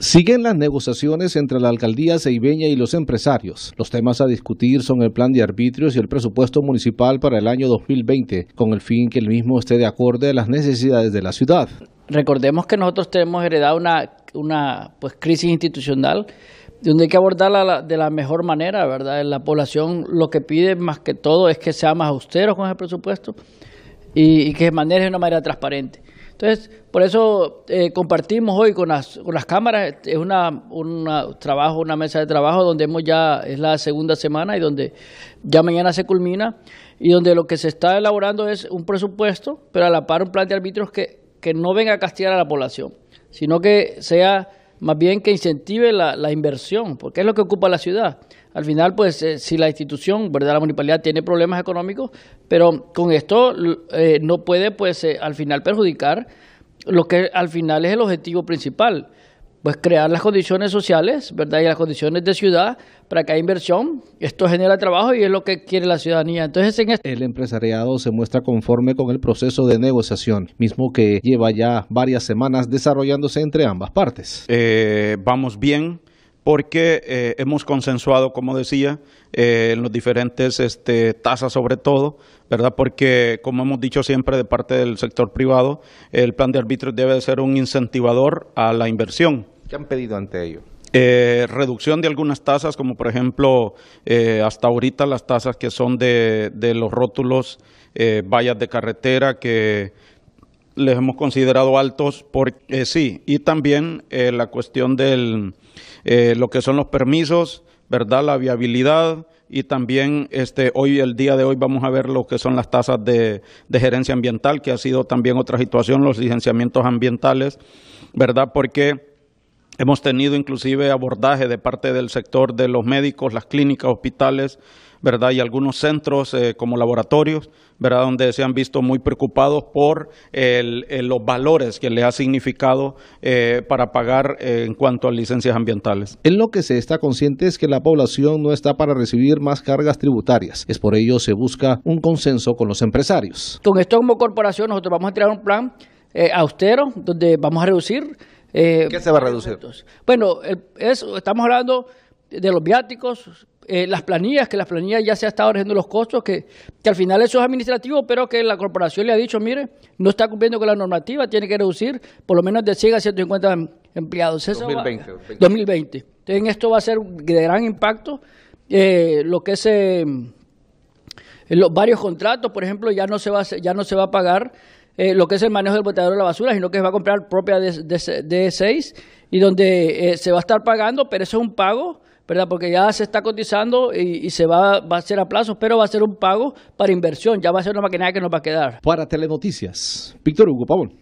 Siguen las negociaciones entre la alcaldía ceibeña y los empresarios. Los temas a discutir son el plan de arbitrios y el presupuesto municipal para el año 2020, con el fin que el mismo esté de acuerdo a las necesidades de la ciudad. Recordemos que nosotros tenemos heredado una, pues, crisis institucional donde hay que abordarla de la mejor manera, ¿verdad? La población lo que pide más que todo es que sea más austero con el presupuesto y, y que se maneje de una manera transparente. Entonces, por eso eh, compartimos hoy con las, con las cámaras, es una, una, trabajo, una mesa de trabajo donde hemos ya, es la segunda semana y donde ya mañana se culmina y donde lo que se está elaborando es un presupuesto, pero a la par un plan de arbitrios que, que no venga a castigar a la población, sino que sea más bien que incentive la, la, inversión, porque es lo que ocupa la ciudad. Al final, pues, eh, si la institución, ¿verdad? La municipalidad tiene problemas económicos, pero con esto eh, no puede, pues, eh, al final perjudicar lo que al final es el objetivo principal, pues crear las condiciones sociales, ¿verdad? Y las condiciones de ciudad para que haya inversión. Esto genera trabajo y es lo que quiere la ciudadanía. Entonces, en este... el empresariado se muestra conforme con el proceso de negociación, mismo que lleva ya varias semanas desarrollándose entre ambas partes. Eh, vamos bien porque eh, hemos consensuado, como decía, eh, en los diferentes este, tasas sobre todo, ¿verdad? Porque, como hemos dicho siempre de parte del sector privado, el plan de arbitrio debe ser un incentivador a la inversión. ¿Qué han pedido ante ello? Eh, reducción de algunas tasas, como por ejemplo, hasta ahorita las tasas que son de, los rótulos, vallas de carretera que les hemos considerado altos porque eh, sí, y también eh, la cuestión de eh, lo que son los permisos, ¿verdad? La viabilidad y también este hoy el día de hoy vamos a ver lo que son las tasas de, de gerencia ambiental, que ha sido también otra situación, los licenciamientos ambientales, ¿verdad? Porque Hemos tenido inclusive abordaje de parte del sector de los médicos, las clínicas, hospitales, ¿verdad? Y algunos centros eh, como laboratorios, ¿verdad? Donde se han visto muy preocupados por eh, los valores que le ha significado eh, para pagar en cuanto a licencias ambientales. En lo que se está consciente es que la población no está para recibir más cargas tributarias. Es por ello se busca un consenso con los empresarios. Con esto como corporación nosotros vamos a crear un plan austero donde vamos a reducir eh, ¿Qué se va a reducir? Bueno, estamos hablando de los viáticos, eh, las planillas, que las planillas ya se han estado reduciendo los costos, que, al final eso es administrativo, pero que la corporación le ha dicho, mire, no está cumpliendo con la normativa, tiene que reducir por lo menos de 100 a 150 em, empleados. 2020, 2020. Entonces, en esto va a ser de gran impacto eh, lo que es... Em, los varios contratos, por ejemplo, ya no se va, ya no se va a pagar eh, lo que es el manejo del botadero de la basura, sino que va a comprar propia de, de, 6 y donde eh, se va a estar pagando, pero eso es un pago. ¿verdad? Porque ya se está cotizando y, se va, a hacer a plazo, pero va a ser un pago para inversión, ya va a ser una maquinaria que nos va a quedar. Para Telenoticias, Víctor Hugo Pavón.